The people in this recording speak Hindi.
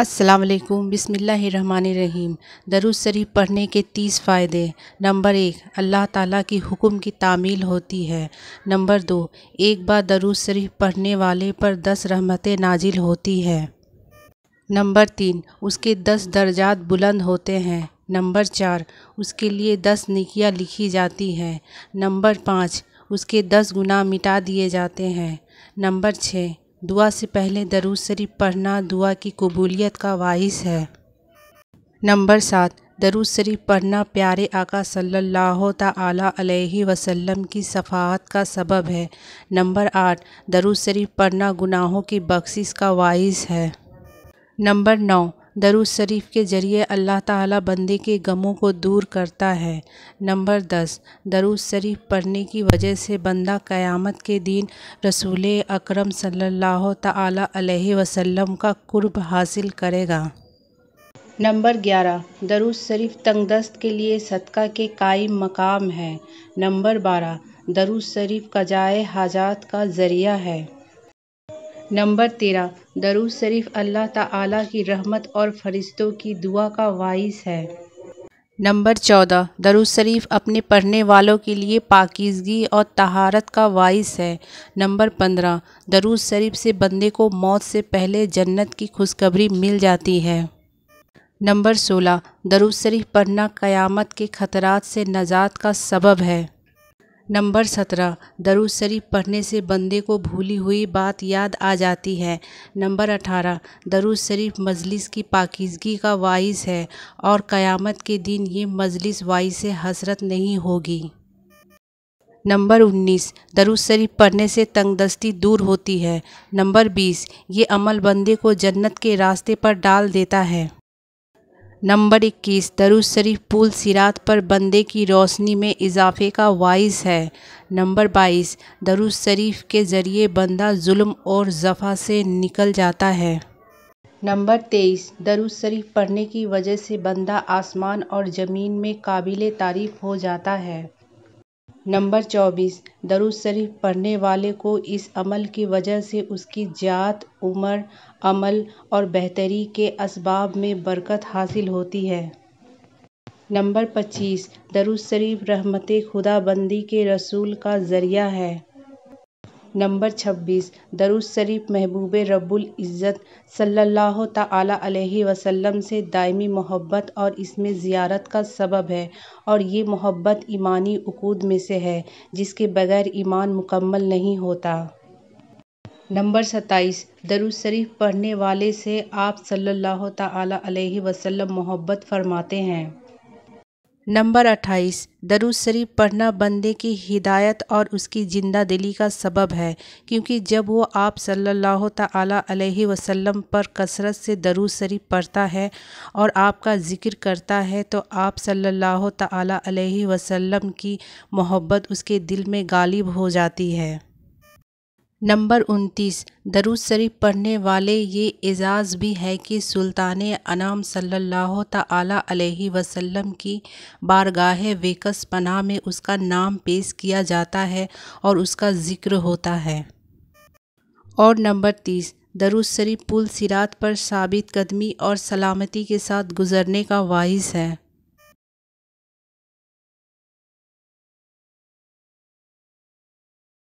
अस्सलाम वालेकुम बिसमीम दरुज शरीफ पढ़ने के तीस फ़ायदे नंबर एक अल्लाह ताला की हुक्म की तामील होती है नंबर दो एक बार दरुज शरीफ पढ़ने वाले पर दस रहमतें नाजिल होती है नंबर तीन उसके दस दर्जात बुलंद होते हैं नंबर चार उसके लिए दस निकियाँ लिखी जाती हैं नंबर पाँच उसके दस गुना मिटा दिए जाते हैं नंबर छः दुआ से पहले दरूज शरीफ पढ़ना दुआ की कबूलियत का वाहिस है नंबर सात दरूज शरीफ पढ़ना प्यारे आका सल्लल्लाहु अलैहि वसल्लम की सफ़ात का सबब है नंबर आठ दरूज शरीफ पढ़ना गुनाहों की बख्शिश का वाइस है नंबर नौ दरुज शरीफ के ज़रिए अल्लाह ताला बंदे के गमों को दूर करता है नंबर दस दरुज शरीफ पढ़ने की वजह से बंदा क़यामत के दिन रसूल अकरम सल्लल्लाहु ताला अलैहि वसल्लम का कुर्ब हासिल करेगा नंबर ग्यारह दरुज शरीफ तंगदस्त के लिए सदका के कायम मकाम है नंबर बारह दरुज शरीफ कजाए हाजात का ज़रिया है नंबर तेरह दरुज शरीफ अल्लाह ताला की रहमत और फरिश्तों की दुआ का वाइस है नंबर चौदह दरुज शरीफ अपने पढ़ने वालों के लिए पाकिजगी और तहारत का वाइस है नंबर पंद्रह दरुज शरीफ से बंदे को मौत से पहले जन्नत की खुशखबरी मिल जाती है नंबर सोलह दरुज शरीफ पढ़ना क़यामत के ख़तरात से नजात का सबब है नंबर सत्रह दरुज शरीफ पढ़ने से बंदे को भूली हुई बात याद आ जाती है नंबर अठारह दरुज शरीफ मजलिस की पाकिजगी का वाइस है और क़यामत के दिन ये मजलिस वाइस से हसरत नहीं होगी नंबर उन्नीस दरुज शरीफ पढ़ने से तंगदस्ती दूर होती है नंबर बीस ये अमल बंदे को जन्नत के रास्ते पर डाल देता है नंबर 21 दरुज शरीफ पुल सिरात पर बंदे की रोशनी में इजाफे का वाइस है नंबर 22 दरुज शरीफ के ज़रिए बंदा जुल्म और जफ़ा से निकल जाता है नंबर 23 दरुज शरीफ पढ़ने की वजह से बंदा आसमान और ज़मीन में काबिल तारीफ़ हो जाता है नंबर चौबीस दरुज शरीफ पढ़ने वाले को इस अमल की वजह से उसकी ज़ात उम्र अमल और बेहतरी के इसबाब में बरकत हासिल होती है नंबर पच्चीस दरुज शरीफ रहमत खुदा बंदी के रसूल का ज़रिया है नंबर 26 दरुज शरीफ महबूब रबुल इज़्ज़त सल्लल्लाहु ताला अलैहि वसल्लम से दायमी मोहब्बत और इसमें ज़ियारत का सबब है और ये मोहब्बत ईमानी उकूद में से है जिसके बगैर ईमान मुकम्मल नहीं होता नंबर सत्ताईस दरुज शरीफ पढ़ने वाले से आप सल्लल्लाहु ताला अलैहि वसल्लम मोहब्बत फरमाते हैं नंबर अट्ठाईस दरुज शरीफ पढ़ना बंदे की हिदायत और उसकी ज़िंदा दिली का सबब है क्योंकि जब वो आप सल्लल्लाहु ताला अलैहि वसल्लम पर कसरत से दरुज शरीफ पढ़ता है और आपका ज़िक्र करता है तो आप सल्लल्लाहु ताला अलैहि वसल्लम की मोहब्बत उसके दिल में गालिब हो जाती है नंबर उनतीस दरुद शरीफ पढ़ने वाले ये एजाज़ भी है कि सुल्तान अनाम सल्लल्लाहु अलैहि वसल्लम की बारगाह वेकस पनाह में उसका नाम पेश किया जाता है और उसका ज़िक्र होता है और नंबर तीस दरुद शरीफ पुल सिरात पर साबित कदमी और सलामती के साथ गुज़रने का वाइस है